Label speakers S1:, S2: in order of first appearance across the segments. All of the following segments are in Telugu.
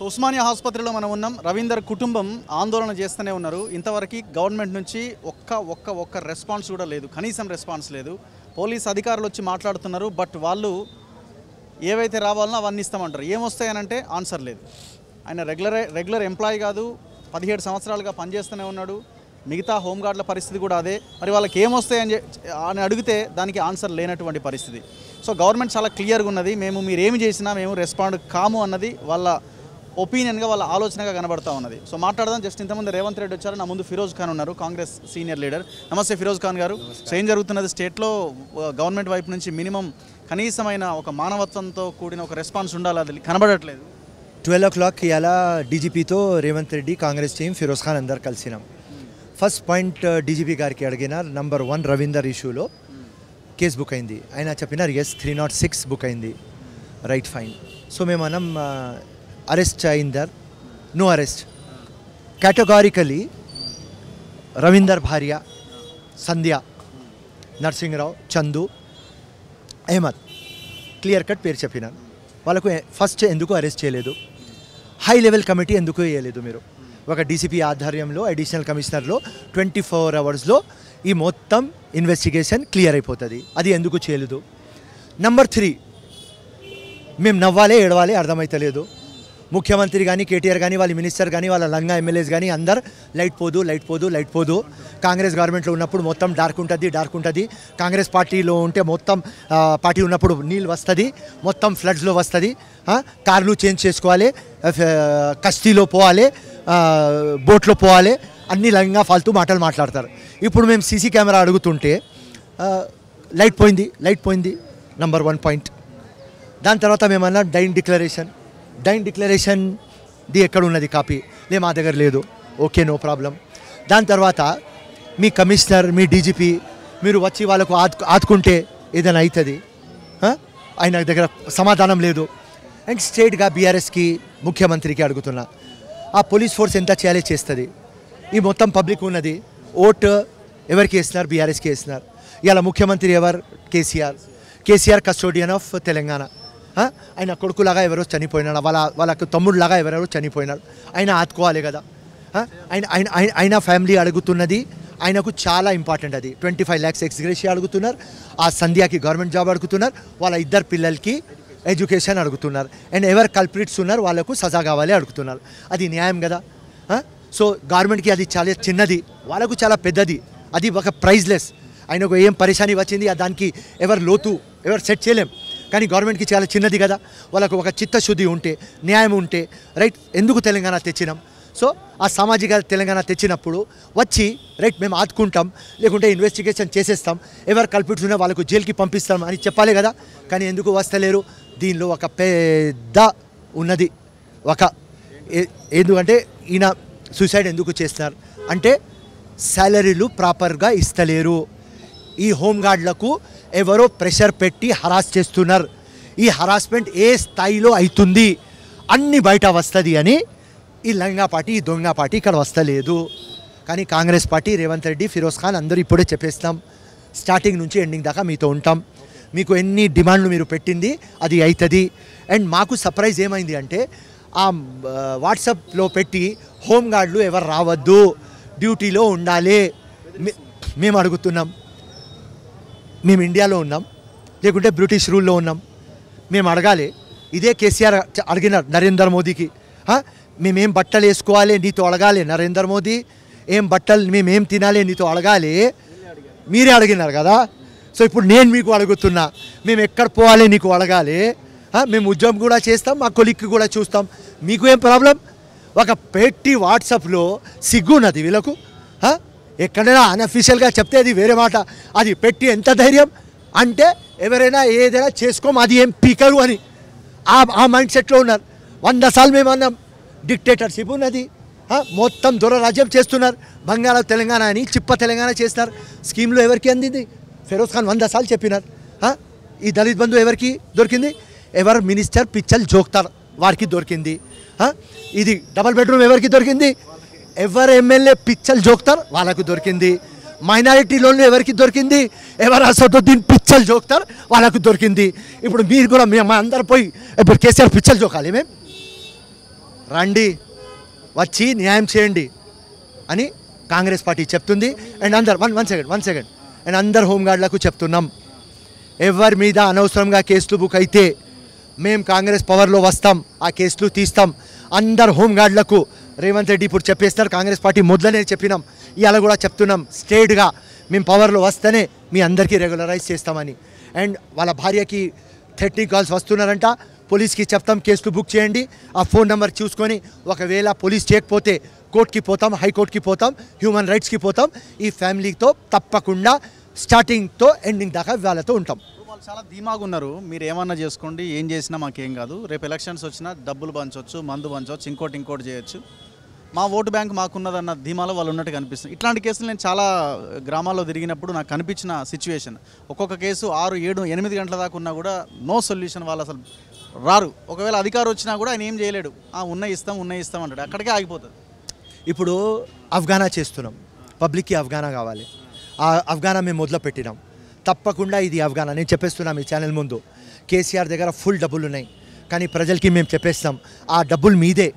S1: సో ఉస్మానియా ఆసుపత్రిలో మనం ఉన్నాం రవీందర్ కుటుంబం ఆందోళన చేస్తూనే ఉన్నారు ఇంతవరకు గవర్నమెంట్ నుంచి ఒక్క ఒక్క ఒక్క రెస్పాన్స్ కూడా లేదు కనీసం రెస్పాన్స్ లేదు పోలీస్ అధికారులు వచ్చి మాట్లాడుతున్నారు బట్ వాళ్ళు ఏవైతే రావాలనో అవన్నీ ఇస్తామంటారు ఏమొస్తాయనంటే ఆన్సర్ లేదు ఆయన రెగ్యులర్ రెగ్యులర్ ఎంప్లాయ్ కాదు పదిహేడు సంవత్సరాలుగా పనిచేస్తూనే ఉన్నాడు మిగతా హోంగార్డ్ల పరిస్థితి కూడా అదే మరి వాళ్ళకి ఏమొస్తాయని అని అడిగితే దానికి ఆన్సర్ లేనటువంటి పరిస్థితి సో గవర్నమెంట్ చాలా క్లియర్గా ఉన్నది మేము మీరు ఏమి చేసినా మేము రెస్పాండ్ కాము అన్నది వాళ్ళ ఒపీనియన్గా వాళ్ళ ఆలోచనగా కనబడతా ఉన్నది సో మాట్లాడదాం జస్ట్ ఇంతమంది రేవంత్ రెడ్డి వచ్చారు నా ముందు ఫిరోజ్ ఖాన్ ఉన్నారు కాంగ్రెస్ సీనియర్ లీడర్ నమస్తే ఫిరోజ్ ఖాన్ గారు సో ఏం జరుగుతున్నది స్టేట్లో గవర్నమెంట్ వైపు నుంచి మినిమం కనీసమైన ఒక మానవత్వంతో కూడిన ఒక రెస్పాన్స్ ఉండాలి అది కనబడట్లేదు
S2: ట్వెల్వ్ ఓ క్లాక్ ఇలా డీజీపీతో రేవంత్ రెడ్డి కాంగ్రెస్ టీం ఫిరోజ్ ఖాన్ అందరు కలిసినాం ఫస్ట్ పాయింట్ డీజీపీ గారికి అడిగిన నంబర్ వన్ రవీందర్ ఇష్యూలో కేసు బుక్ అయింది ఆయన చెప్పినారు S three naught six book అయింది రైట్ ఫైన్ సో మేము మనం అరెస్ట్ అయిందర్ నో అరెస్ట్ కేటగారికలీ రవీందర్ భార్య సంధ్య నర్సింగ్ చందు అహ్మద్ క్లియర్ కట్ పేరు చెప్పినాను వాళ్ళకు ఫస్ట్ ఎందుకు అరెస్ట్ చేయలేదు హై లెవెల్ కమిటీ ఎందుకు వేయలేదు మీరు ఒక డీసీపీ ఆధ్వర్యంలో అడిషనల్ కమిషనర్లో ట్వంటీ ఫోర్ అవర్స్లో ఈ మొత్తం ఇన్వెస్టిగేషన్ క్లియర్ అయిపోతుంది అది ఎందుకు చేయలేదు నెంబర్ త్రీ మేము నవ్వాలి ఏడవాలి అర్థమైతలేదు ముఖ్యమంత్రి కానీ కేటీఆర్ కానీ వాళ్ళ మినిస్టర్ కానీ వాళ్ళ లంగా ఎమ్మెల్యేస్ కానీ అందరు లైట్ పోదు లైట్ పోదు లైట్ పోదు కాంగ్రెస్ గవర్నమెంట్లో ఉన్నప్పుడు మొత్తం డార్క్ ఉంటుంది డార్క్ ఉంటుంది కాంగ్రెస్ పార్టీలో ఉంటే మొత్తం పార్టీ ఉన్నప్పుడు నీళ్ళు వస్తుంది మొత్తం ఫ్లడ్స్లో వస్తుంది కార్లు చేంజ్ చేసుకోవాలి కస్తీలో పోవాలి బోట్లో పోవాలి అన్ని లంగా ఫాల్తూ మాటలు మాట్లాడతారు ఇప్పుడు మేము సీసీ కెమెరా అడుగుతుంటే లైట్ పోయింది లైట్ పోయింది నంబర్ వన్ పాయింట్ దాని తర్వాత మేమన్నా డైన్ డిక్లరేషన్ డైన్ డిక్లరేషన్ ది ఎక్కడ ఉన్నది కాపీ లే మా దగ్గర లేదు ఓకే నో ప్రాబ్లం దాని తర్వాత మీ కమిషనర్ మీ డీజీపీ మీరు వచ్చి వాళ్ళకు ఆదు ఆదుకుంటే ఏదైనా అవుతుంది ఆయన దగ్గర సమాధానం లేదు అండ్ స్టేట్గా బీఆర్ఎస్కి ముఖ్యమంత్రికి అడుగుతున్నా ఆ పోలీస్ ఫోర్స్ ఎంత చేయాలి చేస్తుంది ఈ మొత్తం పబ్లిక్ ఉన్నది ఓట్ ఎవరికి వేస్తున్నారు బీఆర్ఎస్కి వేస్తున్నారు ఇలా ముఖ్యమంత్రి ఎవరు KCR KCR custodian of Telangana ఆయన కొడుకులాగా ఎవరో చనిపోయినాడు వాళ్ళ వాళ్ళకు తమ్ముడులాగా ఎవరెవరో చనిపోయినాడు ఆయన ఆదుకోవాలి కదా ఆయన ఆయన ఆయన ఫ్యామిలీ అడుగుతున్నది ఆయనకు చాలా ఇంపార్టెంట్ అది ట్వంటీ ఫైవ్ ల్యాక్స్ ఎక్స్గ్రేషి అడుగుతున్నారు ఆ సంధ్యాకి గవర్నమెంట్ జాబ్ అడుగుతున్నారు వాళ్ళ ఇద్దరు పిల్లలకి ఎడ్యుకేషన్ అడుగుతున్నారు అండ్ ఎవరు కల్ప్రిట్స్ ఉన్నారు వాళ్ళకు సజా కావాలి అడుగుతున్నారు అది న్యాయం కదా సో గవర్నమెంట్కి అది చాలా చిన్నది వాళ్ళకు చాలా పెద్దది అది ఒక ప్రైజ్లెస్ ఆయనకు ఏం పరిశాని వచ్చింది దానికి ఎవరు లోతు ఎవరు సెట్ చేయలేం కానీ గవర్నమెంట్కి చాలా చిన్నది కదా వాళ్ళకు ఒక చిత్తశుద్ధి ఉంటే న్యాయం ఉంటే రైట్ ఎందుకు తెలంగాణ తెచ్చినాం సో ఆ సామాజిక తెలంగాణ తెచ్చినప్పుడు వచ్చి రైట్ మేము ఆదుకుంటాం లేకుంటే ఇన్వెస్టిగేషన్ చేసేస్తాం ఎవరు కల్పిట్స్ వాళ్ళకు జైలుకి పంపిస్తాం అని చెప్పాలి కదా కానీ ఎందుకు వస్తలేరు దీనిలో ఒక పెద్ద ఉన్నది ఒక ఎందుకంటే ఈయన సూసైడ్ ఎందుకు చేస్తున్నారు అంటే శాలరీలు ప్రాపర్గా ఇస్తలేరు ఈ హోంగార్డులకు ఎవరో ప్రెషర్ పెట్టి హరాస్ చేస్తున్నారు ఈ హరాస్మెంట్ ఏ స్థాయిలో అవుతుంది అన్ని బయట వస్తుంది అని ఈ లంగా పార్టీ ఈ దొంగ పార్టీ ఇక్కడ వస్తలేదు కానీ కాంగ్రెస్ పార్టీ రేవంత్ రెడ్డి ఫిరోజ్ ఖాన్ అందరూ ఇప్పుడే చెప్పేస్తాం స్టార్టింగ్ నుంచి ఎండింగ్ దాకా మీతో ఉంటాం మీకు ఎన్ని డిమాండ్లు మీరు పెట్టింది అది అవుతుంది అండ్ మాకు సర్ప్రైజ్ ఏమైంది అంటే ఆ వాట్సాప్లో పెట్టి హోంగార్డ్లు ఎవరు రావద్దు డ్యూటీలో ఉండాలి మేము అడుగుతున్నాం మేము ఇండియాలో ఉన్నాం లేకుంటే బ్రిటిష్ రూల్లో ఉన్నాం మేము అడగాలి ఇదే కేసీఆర్ అడిగిన నరేంద్ర మోదీకి మేమేం బట్టలు వేసుకోవాలి నీతో అడగాలి నరేంద్ర మోదీ ఏం బట్టలు మేమేం తినాలి నీతో అడగాలి మీరే అడిగినారు కదా సో ఇప్పుడు నేను మీకు అడుగుతున్నా మేము ఎక్కడ పోవాలి నీకు అడగాలి మేము ఉద్యోగం కూడా చేస్తాం మా కొలిక్కి కూడా చూస్తాం మీకు ఏం ప్రాబ్లం ఒక పెట్టి వాట్సాప్లో సిగ్గున్నది వీళ్ళకు ఎక్కడైనా అన్అఫీషియల్గా చెప్తే అది వేరే మాట అది పెట్టి ఎంత ధైర్యం అంటే ఎవరైనా ఏదైనా చేసుకోము అది ఏం పీకరు అని ఆ ఆ మైండ్ సెట్లో ఉన్నారు వంద సార్లు మేము అన్నాం డిక్టేటర్షిప్ ఉన్నది మొత్తం దురరాజ్యం చేస్తున్నారు బంగాళ తెలంగాణ అని చిప్ప తెలంగాణ చేస్తారు స్కీమ్లో ఎవరికి అందింది ఫెరోజ్ ఖాన్ వంద సార్లు చెప్పినారు ఈ దళిత్ బంధు ఎవరికి దొరికింది ఎవరు మినిస్టర్ పిచ్చల్ జోక్తార్ వారికి దొరికింది ఇది డబల్ బెడ్రూమ్ ఎవరికి దొరికింది ఎవరు ఎమ్మెల్యే పిచ్చలు జోక్తారు వాళ్ళకు దొరికింది మైనారిటీ లోన్లు ఎవరికి దొరికింది ఎవరు అసదుద్దీన్ పిచ్చలు జోక్తారు వాళ్ళకు దొరికింది ఇప్పుడు మీరు కూడా మేము అందరు పోయి ఇప్పుడు కేసీఆర్ పిచ్చలు జోకాలి మేము రండి వచ్చి న్యాయం చేయండి అని కాంగ్రెస్ పార్టీ చెప్తుంది అండ్ అందరు one one second one second and అందరు హోంగార్డులకు చెప్తున్నాం ఎవరి మీద అనవసరంగా కేసులు బుక్ అయితే మేము కాంగ్రెస్ పవర్లో వస్తాం ఆ కేసులు తీస్తాం అందరు హోంగార్డులకు రేవంత్ రెడ్డి ఇప్పుడు చెప్పేస్తున్నారు కాంగ్రెస్ పార్టీ మొదలనే చెప్పినాం ఇవాళ కూడా చెప్తున్నాం స్టేట్గా మేము పవర్లో వస్తేనే మీ అందరికీ రెగ్యులరైజ్ చేస్తామని అండ్ వాళ్ళ భార్యకి థర్టీ కాల్స్ వస్తున్నారంట పోలీస్కి చెప్తాం కేసులు బుక్ చేయండి ఆ ఫోన్ నెంబర్ చూసుకొని ఒకవేళ పోలీస్ చేయకపోతే కోర్టుకి పోతాం హైకోర్టుకి పోతాం హ్యూమన్ రైట్స్కి పోతాం ఈ ఫ్యామిలీతో తప్పకుండా స్టార్టింగ్తో ఎండింగ్ దాకా వాళ్ళతో ఉంటాం
S1: వాళ్ళు చాలా ధీమాగా ఉన్నారు మీరు ఏమన్నా చేసుకోండి ఏం చేసినా మాకేం కాదు రేపు ఎలక్షన్స్ వచ్చినా డబ్బులు పంచవచ్చు మందు పంచవచ్చు ఇంకోటి ఇంకోటి చేయొచ్చు మా ఓటు బ్యాంక్ మాకున్నదన్న ధీమాలో వాళ్ళు ఉన్నట్టు కనిపిస్తుంది ఇట్లాంటి కేసులు నేను చాలా గ్రామాల్లో తిరిగినప్పుడు నాకు కనిపించిన సిచ్యువేషన్ ఒక్కొక్క కేసు ఆరు ఏడు ఎనిమిది గంటల దాకా ఉన్నా కూడా నో సొల్యూషన్ వాళ్ళు అసలు రారు ఒకవేళ అధికారం వచ్చినా కూడా ఆయన ఏం చేయలేడు ఆ ఉన్న
S2: ఇస్తాం ఉన్న ఇస్తాం అంటాడు అక్కడికే ఆగిపోతుంది ఇప్పుడు అఫ్ఘానా చేస్తున్నాం పబ్లిక్కి అఫ్ఘానా కావాలి ఆ అఫ్ఘానా మేము మొదలు పెట్టినాం తప్పకుండా ఇది అవగాహన నేను చెప్పేస్తున్నా మీ ఛానల్ ముందు కేసీఆర్ దగ్గర ఫుల్ డబ్బులు ఉన్నాయి కానీ ప్రజలకి మేము చెప్పేస్తాం ఆ డబ్బులు మీదే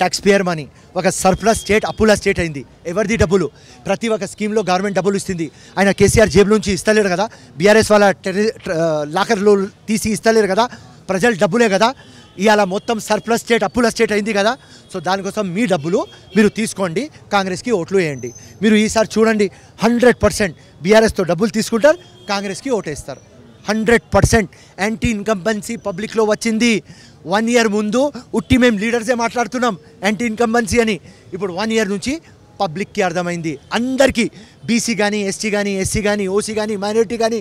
S2: ట్యాక్స్ పేయర్ మనీ ఒక సర్ప్లస్ స్టేట్ అప్పుల స్టేట్ అయింది ఎవరిది డబ్బులు ప్రతి ఒక్క స్కీమ్లో గవర్నమెంట్ డబ్బులు ఇస్తుంది ఆయన కేసీఆర్ జేబు నుంచి ఇస్తలేరు కదా బీఆర్ఎస్ వాళ్ళ లాకర్లు తీసి ఇస్తలేరు కదా ప్రజలు డబ్బులే కదా ఇవాళ మొత్తం సర్ప్లస్ స్టేట్ అప్పుల స్టేట్ అయింది కదా సో దానికోసం మీ డబ్బులు మీరు తీసుకోండి కాంగ్రెస్కి ఓట్లు వేయండి మీరు ఈసారి చూడండి హండ్రెడ్ పర్సెంట్ బీఆర్ఎస్తో డబ్బులు తీసుకుంటారు కాంగ్రెస్కి ఓటేస్తారు హండ్రెడ్ పర్సెంట్ యాంటీ ఇన్కంబెన్సీ పబ్లిక్లో వచ్చింది వన్ ఇయర్ ముందు ఉట్టి మేము లీడర్సే మాట్లాడుతున్నాం యాంటీ ఇన్కంబెన్సీ అని ఇప్పుడు వన్ ఇయర్ నుంచి పబ్లిక్కి అర్థమైంది అందరికీ బీసీ కానీ ఎస్టీ కానీ ఎస్సీ కానీ ఓసీ కానీ మైనారిటీ కానీ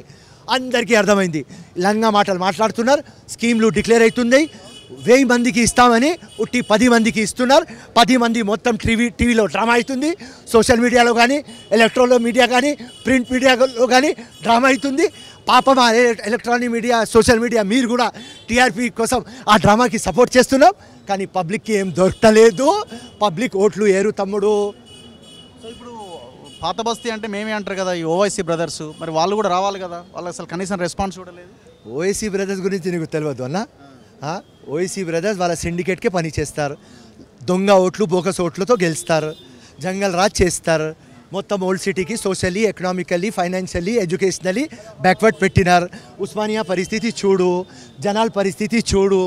S2: అందరికీ అర్థమైంది లంగా మాటలు మాట్లాడుతున్నారు స్కీమ్లు డిక్లేర్ అవుతున్నాయి వెయ్యి మందికి ఇస్తామని ఉట్టి పది మందికి ఇస్తున్నారు పది మంది మొత్తం టీవీ టీవీలో డ్రామా అవుతుంది సోషల్ మీడియాలో కానీ ఎలక్ట్రానిక్ మీడియా కానీ ప్రింట్ మీడియాలో కానీ డ్రామా అవుతుంది పాపం ఆ ఎలక్ట్రానిక్ మీడియా సోషల్ మీడియా మీరు కూడా టీఆర్పీ కోసం ఆ డ్రామాకి సపోర్ట్ చేస్తున్నాం కానీ పబ్లిక్కి ఏం దొరకలేదు పబ్లిక్ ఓట్లు ఏరు తమ్ముడు ఇప్పుడు పాత బస్తీ
S1: అంటే మేమే అంటారు కదా ఈ ఓవైసీ బ్రదర్స్ మరి వాళ్ళు కూడా రావాలి
S2: కదా వాళ్ళు అసలు కనీసం రెస్పాన్స్ చూడలేదు ఓవైసీ బ్రదర్స్ గురించి నీకు తెలియదు అన్న ఓఎసీ బ్రదర్స్ e వాళ్ళ సిండికేట్కే పనిచేస్తారు దొంగ ఓట్లు బోకస్ ఓట్లతో గెలుస్తారు జంగల్ రాజ్ చేస్తారు మొత్తం ఓల్డ్ సిటీకి socially economically financially educationally backward పెట్టినారు ఉస్మానియా పరిస్థితి చూడు జనాల పరిస్థితి చూడు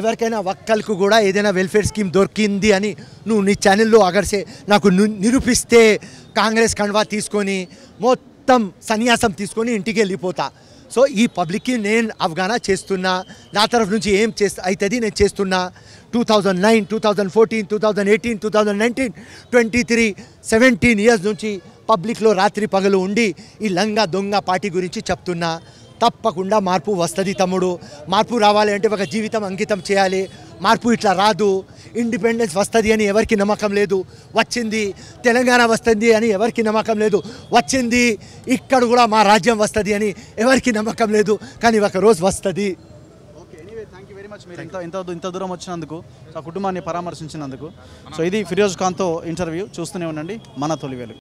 S2: ఎవరికైనా వక్కలకు కూడా ఏదైనా వెల్ఫేర్ స్కీమ్ దొరికింది అని నువ్వు నీ ఛానల్లో అగర్సే నాకు నిరూపిస్తే కాంగ్రెస్ కణవా తీసుకొని మొత్తం సన్యాసం తీసుకొని ఇంటికి వెళ్ళిపోతా సో ఈ పబ్లిక్కి నేను అవగాహన చేస్తున్నా నా తరఫు నుంచి ఏం చేస్త అవుతుంది నేను చేస్తున్నా two thousand nine two thousand fourteen two thousand eighteen two thousand nineteen twenty three seventeen years నుంచి పబ్లిక్లో రాత్రి పగలు ఉండి ఈ లంగా దొంగ పార్టీ గురించి చెప్తున్నా తప్పకుండా మార్పు వస్తుంది తమ్ముడు మార్పు రావాలి అంటే ఒక జీవితం అంకితం చేయాలి మార్పు ఇట్లా రాదు ఇండిపెండెన్స్ వస్తుంది అని ఎవరికి నమ్మకం లేదు వచ్చింది తెలంగాణ వస్తుంది అని ఎవరికి నమ్మకం లేదు వచ్చింది ఇక్కడ కూడా మా రాజ్యం వస్తుంది అని ఎవరికి నమ్మకం లేదు కానీ ఒకరోజు వస్తుంది
S1: ఇంత ఇంత ఇంత దూరం వచ్చినందుకు ఆ కుటుంబాన్ని పరామర్శించినందుకు సో ఇది ఫిరోజ్ ఖాన్తో ఇంటర్వ్యూ చూస్తూనే ఉండండి మన తొలివేలు